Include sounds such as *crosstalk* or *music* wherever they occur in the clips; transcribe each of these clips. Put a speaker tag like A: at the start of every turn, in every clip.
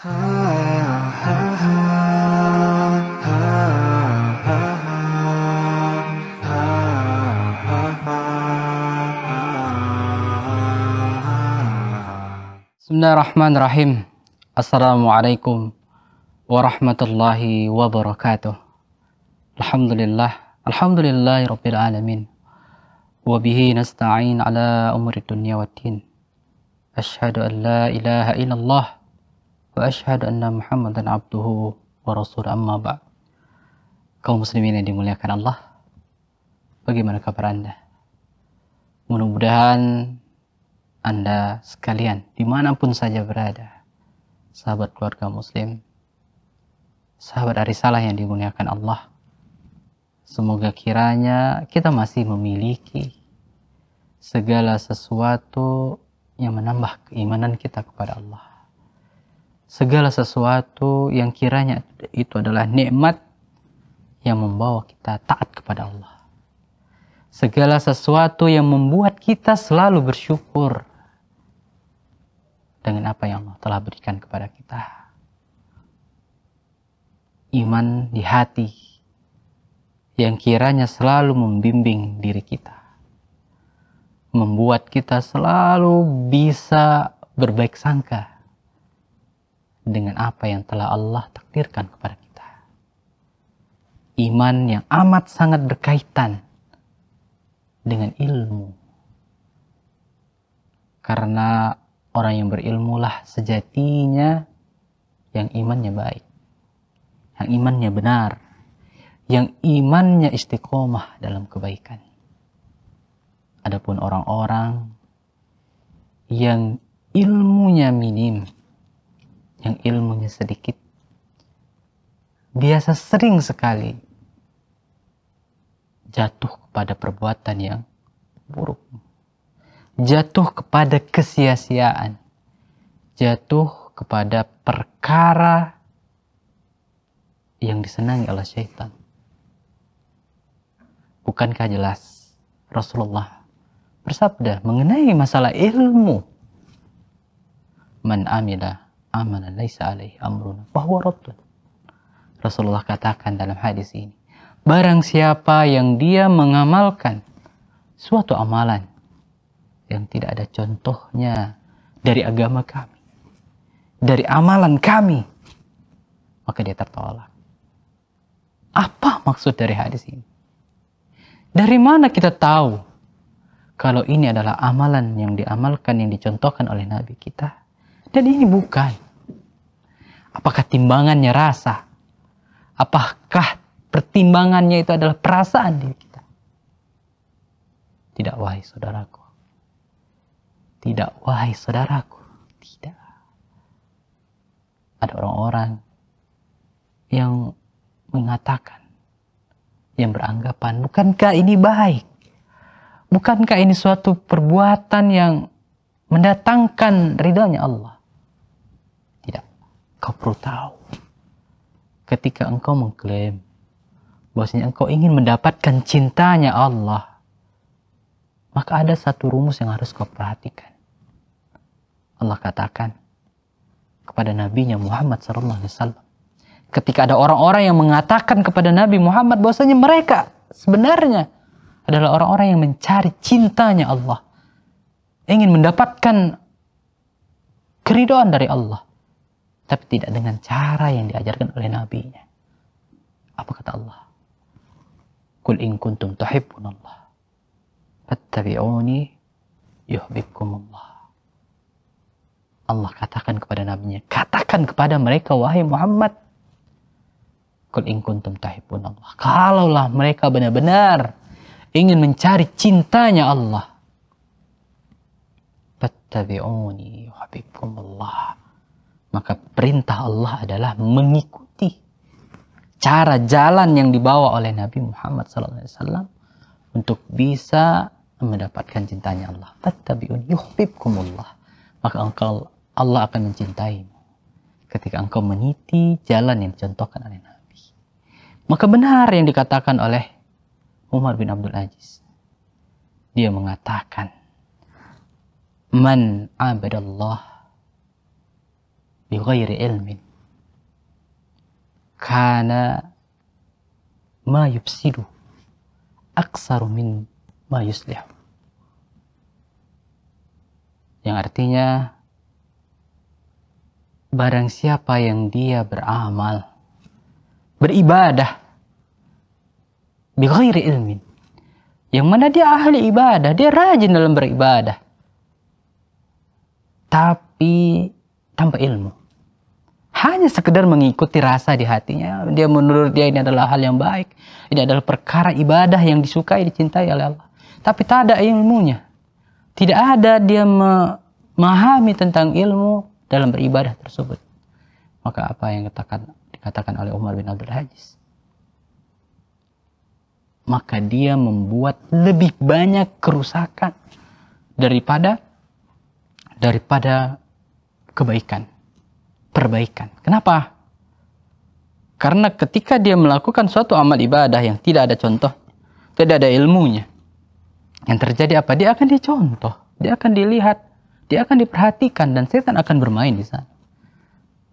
A: بسم الله الرحمن الرحيم السلام عليكم ورحمة الله وبركاته الحمد لله الحمد لله رب العالمين وبه نستعين على أمور الدنيا والدين أشهد أن لا إله إلا الله وأشهد Muhammad dan wa rasul amma ba kaum muslimin yang dimuliakan Allah bagaimana kabar anda mudah-mudahan anda sekalian dimanapun saja berada sahabat keluarga muslim sahabat arisalah yang dimuliakan Allah semoga kiranya kita masih memiliki segala sesuatu yang menambah keimanan kita kepada Allah segala sesuatu yang kiranya itu adalah nikmat yang membawa kita taat kepada Allah. Segala sesuatu yang membuat kita selalu bersyukur dengan apa yang Allah telah berikan kepada kita. Iman di hati yang kiranya selalu membimbing diri kita. Membuat kita selalu bisa berbaik sangka dengan apa yang telah Allah takdirkan kepada kita. Iman yang amat sangat berkaitan dengan ilmu. Karena orang yang berilmulah sejatinya yang imannya baik. Yang imannya benar. Yang imannya istiqomah dalam kebaikan. Adapun orang-orang yang ilmunya minim, yang ilmunya sedikit biasa sering sekali jatuh kepada perbuatan yang buruk, jatuh kepada kesia-siaan, jatuh kepada perkara yang disenangi oleh syaitan. Bukankah jelas Rasulullah bersabda mengenai masalah ilmu? Man amila amalan laisa alaihi amruna bahwa raddun. Rasulullah katakan dalam hadis ini, barang siapa yang dia mengamalkan suatu amalan yang tidak ada contohnya dari agama kami, dari amalan kami, maka dia tertolak. Apa maksud dari hadis ini? Dari mana kita tahu kalau ini adalah amalan yang diamalkan, yang dicontohkan oleh Nabi kita? Dan ini bukan. Apakah timbangannya rasa? Apakah pertimbangannya itu adalah perasaan diri kita? Tidak, wahai saudaraku. Tidak, wahai saudaraku. Tidak. Ada orang-orang yang mengatakan, yang beranggapan, bukankah ini baik? Bukankah ini suatu perbuatan yang mendatangkan ridhonya Allah? perlu tahu. Ketika engkau mengklaim bahwasanya engkau ingin mendapatkan cintanya Allah, maka ada satu rumus yang harus kau perhatikan. Allah katakan kepada Nabi-Nya Muhammad SAW. Ketika ada orang-orang yang mengatakan kepada Nabi Muhammad bahwasanya mereka sebenarnya adalah orang-orang yang mencari cintanya Allah. Ingin mendapatkan keridoan dari Allah tapi tidak dengan cara yang diajarkan oleh nabinya. Apa kata Allah? Kul in kuntum Allah. fattabi'uni yuhibbukumullah. Allah katakan kepada nabinya, katakan kepada mereka wahai Muhammad, kul in kuntum Allah. Kalaulah mereka benar-benar ingin mencari cintanya Allah, fattabi'uni yuhibbukumullah maka perintah Allah adalah mengikuti cara jalan yang dibawa oleh Nabi Muhammad SAW untuk bisa mendapatkan cintanya Allah. Fattabi'un yuhbibkumullah. Maka engkau Allah akan mencintaimu ketika engkau meniti jalan yang dicontohkan oleh Nabi. Maka benar yang dikatakan oleh Umar bin Abdul Aziz. Dia mengatakan, Man abadallah بغير علم كان ما يفسده أكثر من ما يصلح yang artinya barang siapa yang dia beramal beribadah bighairi ilmin yang mana dia ahli ibadah dia rajin dalam beribadah tapi tanpa ilmu hanya sekedar mengikuti rasa di hatinya. Dia menurut dia ini adalah hal yang baik. Ini adalah perkara ibadah yang disukai, dicintai oleh Allah. Tapi tak ada ilmunya. Tidak ada dia memahami tentang ilmu dalam beribadah tersebut. Maka apa yang dikatakan, dikatakan oleh Umar bin Abdul Aziz? Maka dia membuat lebih banyak kerusakan daripada daripada kebaikan perbaikan. Kenapa? Karena ketika dia melakukan suatu amal ibadah yang tidak ada contoh, tidak ada ilmunya, yang terjadi apa? Dia akan dicontoh, dia akan dilihat, dia akan diperhatikan dan setan akan bermain di sana.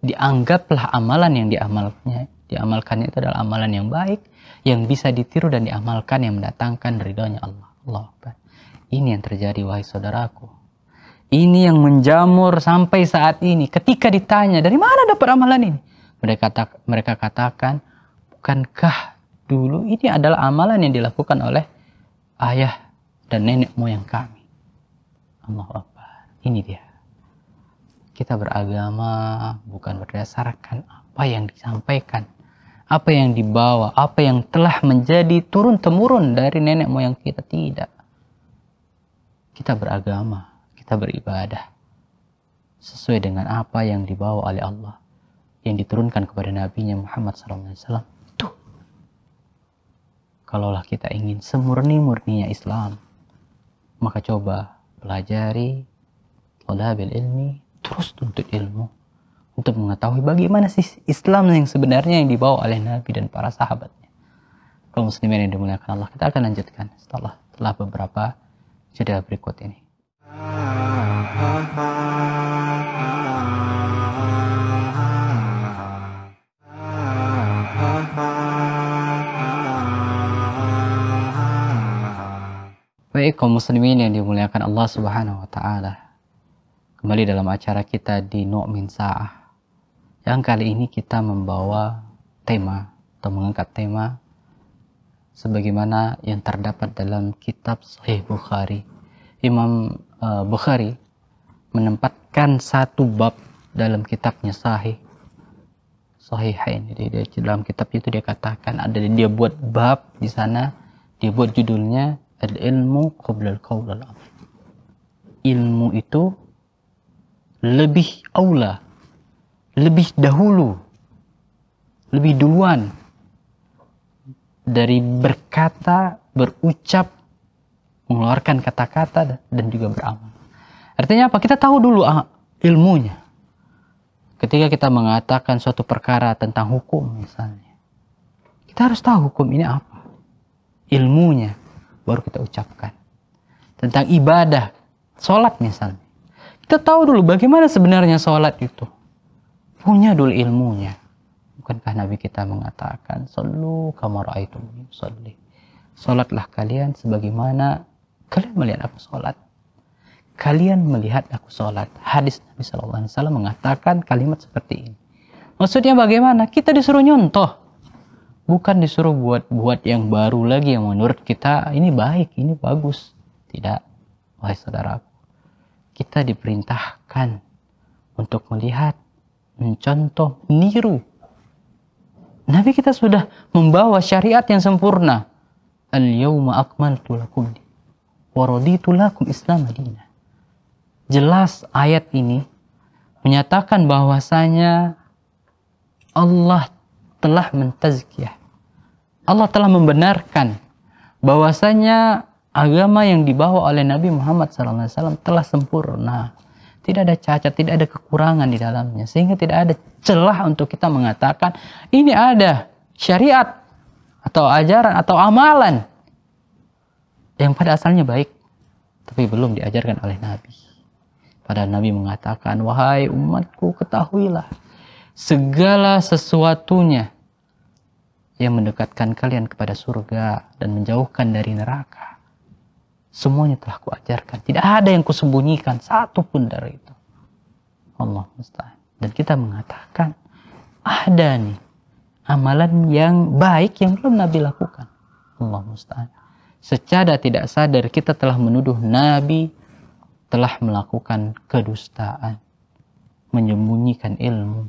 A: Dianggaplah amalan yang diamalkannya, diamalkannya itu adalah amalan yang baik, yang bisa ditiru dan diamalkan yang mendatangkan ridhonya Allah. Allah. Ini yang terjadi wahai saudaraku. Ini yang menjamur sampai saat ini. Ketika ditanya, dari mana dapat amalan ini? Mereka, kata, mereka katakan, bukankah dulu ini adalah amalan yang dilakukan oleh ayah dan nenek moyang kami. Allah Akbar. Ini dia. Kita beragama bukan berdasarkan apa yang disampaikan, apa yang dibawa, apa yang telah menjadi turun-temurun dari nenek moyang kita. Tidak. Kita beragama kita beribadah sesuai dengan apa yang dibawa oleh Allah yang diturunkan kepada Nabi Muhammad SAW. Tuh. Kalaulah kita ingin semurni-murninya Islam, maka coba pelajari bil ilmi, terus tuntut ilmu untuk mengetahui bagaimana sih Islam yang sebenarnya yang dibawa oleh Nabi dan para sahabatnya. Kalau muslimin yang dimuliakan Allah, kita akan lanjutkan setelah telah beberapa jeda berikut ini. Baik kaum muslimin yang dimuliakan Allah Subhanahu wa taala. Kembali dalam acara kita di Nu'min Sa'ah. Yang kali ini kita membawa tema atau mengangkat tema sebagaimana yang terdapat dalam kitab Sahih Bukhari. Imam eh, Bukhari menempatkan satu bab dalam kitabnya sahih sahihain jadi dia, dalam kitab itu dia katakan ada dia buat bab di sana dia buat judulnya al ilmu qabla al ilmu itu lebih aula lebih dahulu lebih duluan dari berkata berucap mengeluarkan kata-kata dan juga beramal Artinya apa? Kita tahu dulu ah, ilmunya. Ketika kita mengatakan suatu perkara tentang hukum misalnya. Kita harus tahu hukum ini apa. Ilmunya baru kita ucapkan. Tentang ibadah, sholat misalnya. Kita tahu dulu bagaimana sebenarnya sholat itu. Punya dulu ilmunya. Bukankah Nabi kita mengatakan, Sallu kamar aitum Sholatlah kalian sebagaimana kalian melihat aku sholat kalian melihat aku sholat. Hadis Nabi Shallallahu Alaihi Wasallam mengatakan kalimat seperti ini. Maksudnya bagaimana? Kita disuruh nyontoh, bukan disuruh buat buat yang baru lagi yang menurut kita ini baik, ini bagus. Tidak, wahai saudaraku, kita diperintahkan untuk melihat, mencontoh, meniru. Nabi kita sudah membawa syariat yang sempurna. Al-yawma akmaltu lakum wa lakum Islam adina jelas ayat ini menyatakan bahwasanya Allah telah mentazkiyah. Allah telah membenarkan bahwasanya agama yang dibawa oleh Nabi Muhammad SAW telah sempurna. Tidak ada cacat, tidak ada kekurangan di dalamnya. Sehingga tidak ada celah untuk kita mengatakan ini ada syariat atau ajaran atau amalan yang pada asalnya baik tapi belum diajarkan oleh Nabi. Pada Nabi mengatakan, wahai umatku ketahuilah segala sesuatunya yang mendekatkan kalian kepada surga dan menjauhkan dari neraka. Semuanya telah kuajarkan. Tidak ada yang kusembunyikan satu pun dari itu. Allah mustahil. Dan kita mengatakan, ada nih amalan yang baik yang belum Nabi lakukan. Allah mustahil. Secara tidak sadar kita telah menuduh Nabi telah melakukan kedustaan, menyembunyikan ilmu,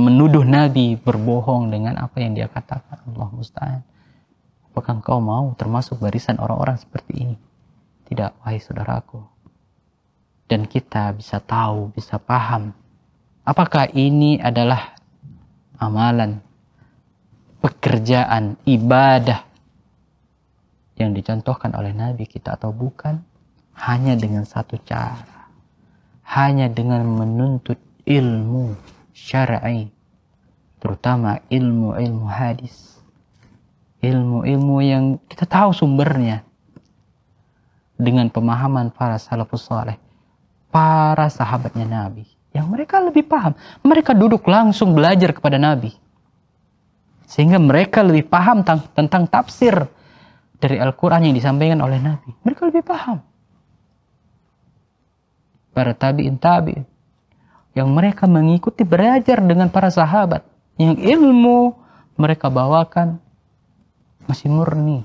A: menuduh Nabi berbohong dengan apa yang dia katakan. Allah musta'an. Apakah engkau mau termasuk barisan orang-orang seperti ini? Tidak, wahai saudaraku. Dan kita bisa tahu, bisa paham. Apakah ini adalah amalan, pekerjaan, ibadah yang dicontohkan oleh Nabi kita atau bukan? hanya dengan satu cara, hanya dengan menuntut ilmu syar'i, terutama ilmu-ilmu hadis, ilmu-ilmu yang kita tahu sumbernya dengan pemahaman para salafus saleh, para sahabatnya Nabi yang mereka lebih paham. Mereka duduk langsung belajar kepada Nabi. Sehingga mereka lebih paham tentang tafsir dari Al-Quran yang disampaikan oleh Nabi. Mereka lebih paham para tabi'in tabi'in yang mereka mengikuti belajar dengan para sahabat yang ilmu mereka bawakan masih murni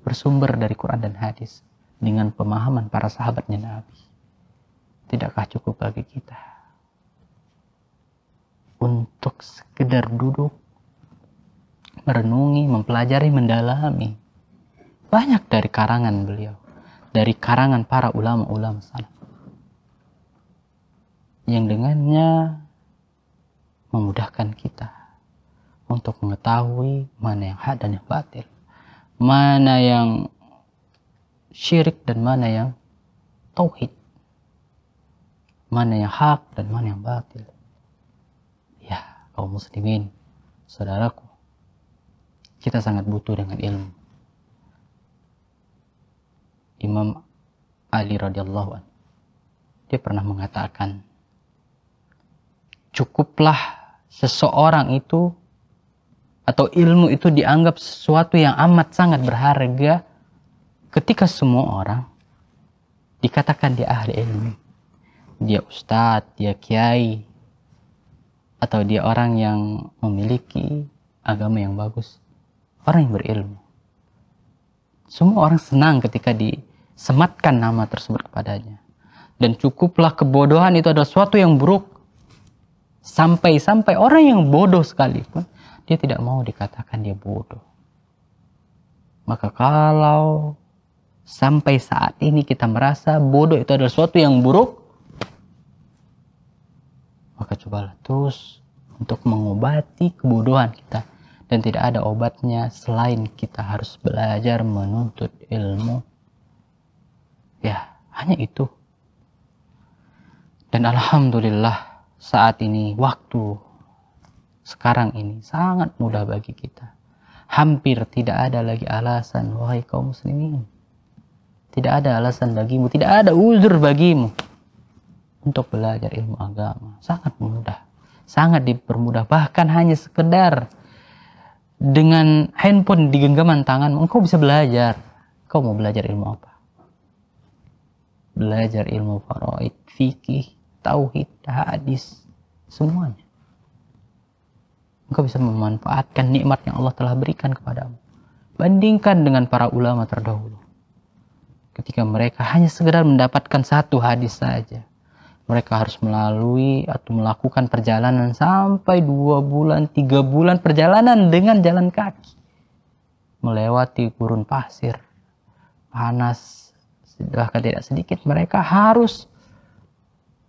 A: bersumber dari Quran dan hadis dengan pemahaman para sahabatnya Nabi. Tidakkah cukup bagi kita untuk sekedar duduk merenungi, mempelajari, mendalami banyak dari karangan beliau, dari karangan para ulama-ulama salaf yang dengannya memudahkan kita untuk mengetahui mana yang hak dan yang batil, mana yang syirik dan mana yang tauhid, mana yang hak dan mana yang batil. Ya, kaum muslimin, saudaraku, kita sangat butuh dengan ilmu. Imam Ali radhiyallahu anhu dia pernah mengatakan cukuplah seseorang itu atau ilmu itu dianggap sesuatu yang amat sangat berharga ketika semua orang dikatakan dia ahli ilmu. Dia ustadz, dia kiai, atau dia orang yang memiliki agama yang bagus. Orang yang berilmu. Semua orang senang ketika disematkan nama tersebut kepadanya. Dan cukuplah kebodohan itu adalah suatu yang buruk Sampai-sampai orang yang bodoh sekalipun, dia tidak mau dikatakan dia bodoh. Maka kalau sampai saat ini kita merasa bodoh itu adalah sesuatu yang buruk, maka cobalah terus untuk mengobati kebodohan kita. Dan tidak ada obatnya selain kita harus belajar menuntut ilmu. Ya, hanya itu. Dan Alhamdulillah saat ini, waktu sekarang ini sangat mudah bagi kita. Hampir tidak ada lagi alasan, wahai kaum muslimin. Tidak ada alasan bagimu, tidak ada uzur bagimu untuk belajar ilmu agama. Sangat mudah, sangat dipermudah. Bahkan hanya sekedar dengan handphone di genggaman tangan, engkau bisa belajar. Kau mau belajar ilmu apa? Belajar ilmu faraid, fikih, tauhid, hadis, semuanya. Engkau bisa memanfaatkan nikmat yang Allah telah berikan kepadamu. Bandingkan dengan para ulama terdahulu. Ketika mereka hanya segera mendapatkan satu hadis saja. Mereka harus melalui atau melakukan perjalanan sampai dua bulan, tiga bulan perjalanan dengan jalan kaki. Melewati gurun pasir, panas, bahkan tidak sedikit. Mereka harus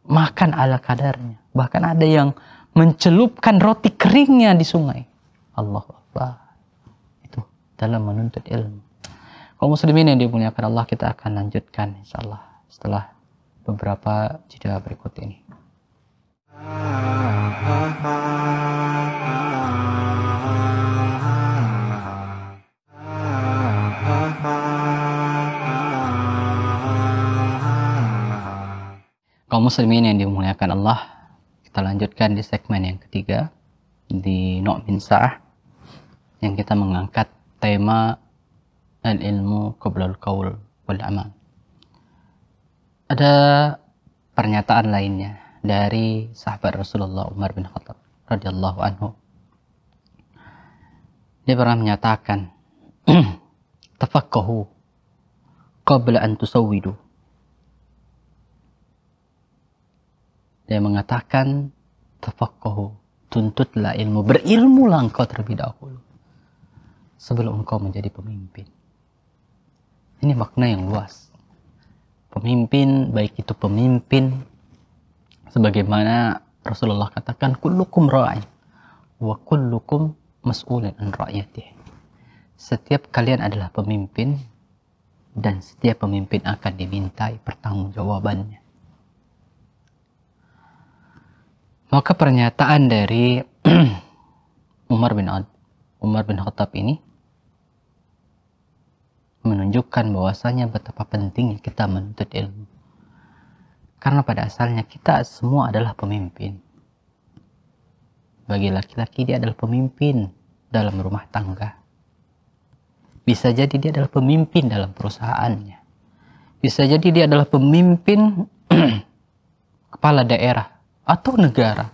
A: makan ala kadarnya. Bahkan ada yang mencelupkan roti keringnya di sungai. Allah Akbar. Itu dalam menuntut ilmu. Kalau muslimin yang dimuliakan Allah kita akan lanjutkan insyaallah setelah beberapa jeda berikut ini. Ah, ah, ah. kaum muslimin yang dimuliakan Allah kita lanjutkan di segmen yang ketiga di Nok Minsah yang kita mengangkat tema al-ilmu qoblal kaul wal amal ada pernyataan lainnya dari sahabat Rasulullah Umar bin Khattab radhiyallahu anhu dia pernah menyatakan *clears throat* tafaqahu qabla an tusawwidu Dia mengatakan, tafaqquhu tuntutlah ilmu, berilmulah engkau terlebih dahulu. Sebelum engkau menjadi pemimpin. Ini makna yang luas. Pemimpin, baik itu pemimpin, sebagaimana Rasulullah katakan, kullukum ra'in, wa kullukum mas'ulin an ra'yatih. Setiap kalian adalah pemimpin, dan setiap pemimpin akan dimintai pertanggungjawabannya. Maka pernyataan dari *clears throat* Umar bin Ad, Umar bin Khattab ini menunjukkan bahwasanya betapa pentingnya kita menuntut ilmu. Karena pada asalnya kita semua adalah pemimpin. Bagi laki-laki dia adalah pemimpin dalam rumah tangga. Bisa jadi dia adalah pemimpin dalam perusahaannya. Bisa jadi dia adalah pemimpin *clears throat* kepala daerah atau negara.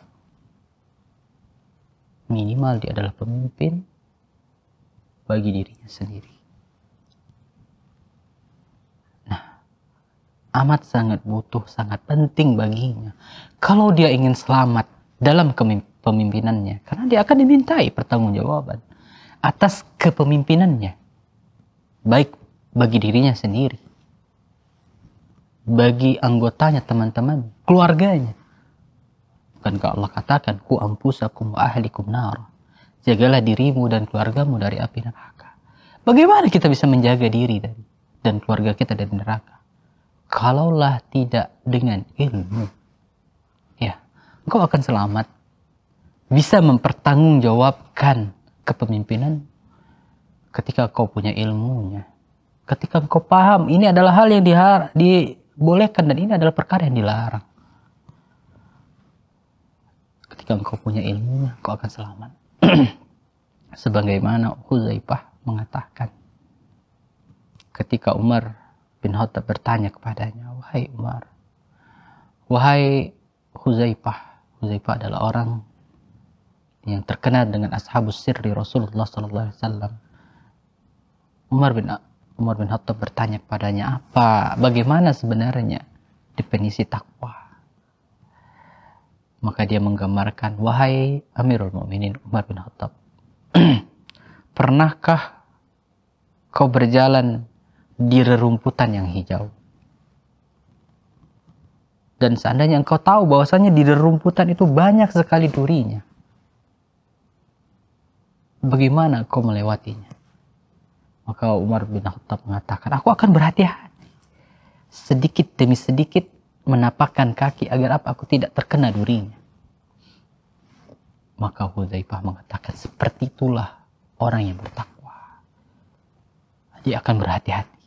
A: Minimal dia adalah pemimpin bagi dirinya sendiri. Nah, amat sangat butuh, sangat penting baginya kalau dia ingin selamat dalam kepemimpinannya karena dia akan dimintai pertanggungjawaban atas kepemimpinannya baik bagi dirinya sendiri bagi anggotanya, teman-teman, keluarganya, Bukankah Allah katakan, Ku ampusakum wa ahlikum nar. Jagalah dirimu dan keluargamu dari api neraka. Bagaimana kita bisa menjaga diri dan, dan keluarga kita dari neraka? Kalaulah tidak dengan ilmu, ya, engkau akan selamat. Bisa mempertanggungjawabkan kepemimpinan ketika kau punya ilmunya. Ketika kau paham ini adalah hal yang dihar, dibolehkan dan ini adalah perkara yang dilarang jika engkau punya ilmunya, kau akan selamat. *clears throat* Sebagaimana Huzaifah mengatakan ketika Umar bin Khattab bertanya kepadanya, "Wahai Umar, wahai Huzaifah." Huzaifah adalah orang yang terkenal dengan ashabus sirri Rasulullah sallallahu alaihi wasallam. Umar bin Umar bin Khattab bertanya kepadanya, "Apa? Bagaimana sebenarnya definisi takwa?" Maka dia menggambarkan, wahai Amirul Mukminin Umar bin Khattab, *clears throat* pernahkah kau berjalan di rerumputan yang hijau? Dan seandainya engkau tahu bahwasanya di rerumputan itu banyak sekali durinya. Bagaimana kau melewatinya? Maka Umar bin Khattab mengatakan, aku akan berhati-hati. Sedikit demi sedikit menapakkan kaki agar apa? Aku tidak terkena durinya. Maka Hudzaifah mengatakan seperti itulah orang yang bertakwa. Dia akan berhati-hati.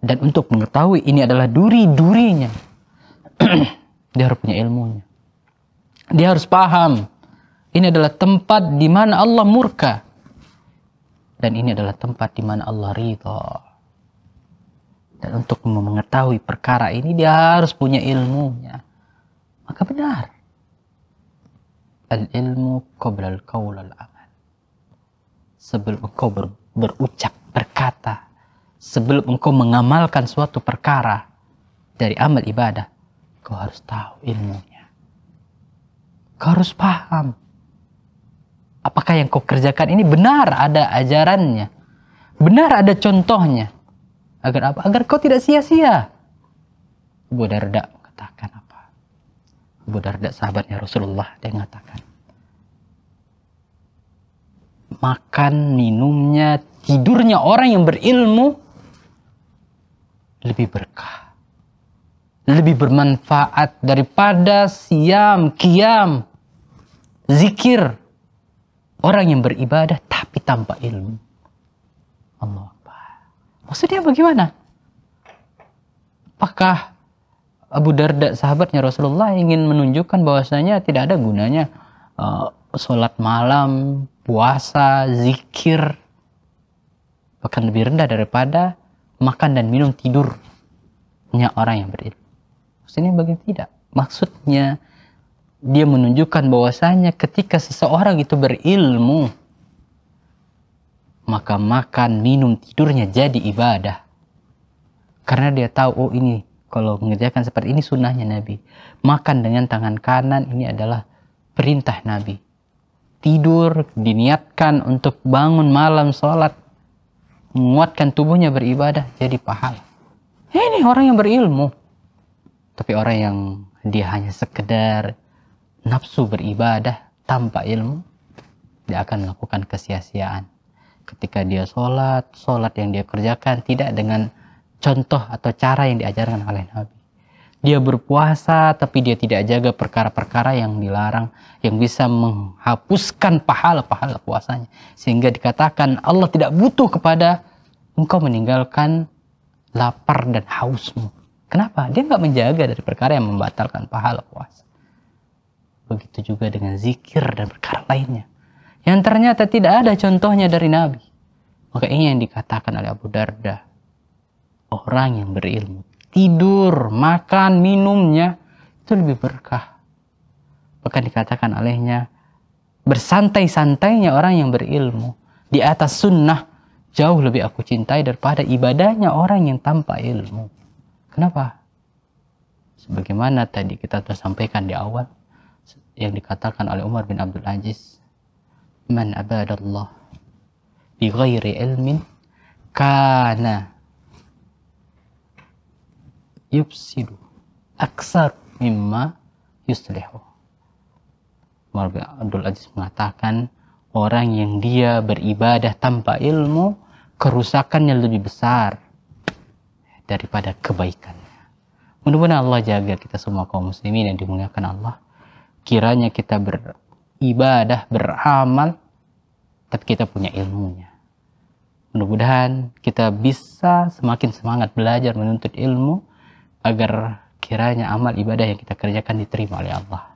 A: Dan untuk mengetahui ini adalah duri-durinya. *clears throat* dia harus punya ilmunya. Dia harus paham. Ini adalah tempat di mana Allah murka. Dan ini adalah tempat di mana Allah ridha. Dan untuk mengetahui perkara ini dia harus punya ilmunya. Maka benar. Al-ilmu qabla al-qawl al-amal. Sebelum engkau ber, berucap, berkata, sebelum engkau mengamalkan suatu perkara dari amal ibadah, kau harus tahu ilmunya. Kau harus paham. Apakah yang kau kerjakan ini benar ada ajarannya? Benar ada contohnya? Agar apa? Agar kau tidak sia-sia. Abu Darda katakan apa? Abu Darda sahabatnya Rasulullah dia mengatakan makan, minumnya, tidurnya orang yang berilmu lebih berkah. Lebih bermanfaat daripada siam, kiam, zikir. Orang yang beribadah tapi tanpa ilmu. Allah Maksudnya bagaimana? Apakah Abu Darda sahabatnya Rasulullah ingin menunjukkan bahwasanya tidak ada gunanya uh, sholat malam, puasa, zikir, bahkan lebih rendah daripada makan dan minum tidurnya orang yang berilmu. Maksudnya bagaimana tidak? Maksudnya dia menunjukkan bahwasanya ketika seseorang itu berilmu, maka makan, minum, tidurnya jadi ibadah. Karena dia tahu, oh ini kalau mengerjakan seperti ini sunnahnya Nabi. Makan dengan tangan kanan ini adalah perintah Nabi. Tidur diniatkan untuk bangun malam sholat. Menguatkan tubuhnya beribadah jadi pahala. Eh, ini orang yang berilmu. Tapi orang yang dia hanya sekedar nafsu beribadah tanpa ilmu, dia akan melakukan kesia-siaan ketika dia sholat, sholat yang dia kerjakan tidak dengan contoh atau cara yang diajarkan oleh Nabi. Dia berpuasa tapi dia tidak jaga perkara-perkara yang dilarang yang bisa menghapuskan pahala-pahala puasanya. Sehingga dikatakan Allah tidak butuh kepada engkau meninggalkan lapar dan hausmu. Kenapa? Dia nggak menjaga dari perkara yang membatalkan pahala puasa. Begitu juga dengan zikir dan perkara lainnya yang ternyata tidak ada contohnya dari Nabi. Maka ini yang dikatakan oleh Abu Darda. Orang yang berilmu, tidur, makan, minumnya itu lebih berkah. Bahkan dikatakan olehnya, bersantai-santainya orang yang berilmu di atas sunnah jauh lebih aku cintai daripada ibadahnya orang yang tanpa ilmu. Kenapa? Sebagaimana tadi kita telah sampaikan di awal yang dikatakan oleh Umar bin Abdul Aziz man abadallah bi ghairi ilmin kana yufsidu aksar mimma yuslihu. Umar Abdul Aziz mengatakan orang yang dia beribadah tanpa ilmu kerusakannya lebih besar daripada kebaikannya. Mudah-mudahan Allah jaga kita semua kaum muslimin yang dimuliakan Allah. Kiranya kita beribadah, beramal tapi kita punya ilmunya. Mudah-mudahan kita bisa semakin semangat belajar menuntut ilmu agar kiranya amal ibadah yang kita kerjakan diterima oleh Allah.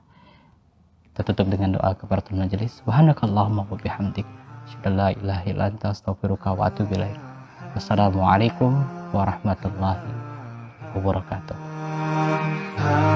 A: Kita tutup dengan doa kepada Tuhan majelis. Subhanakallahumma wa bihamdik. Syadallah ilaha illa anta astaghfiruka Wassalamualaikum warahmatullahi wabarakatuh.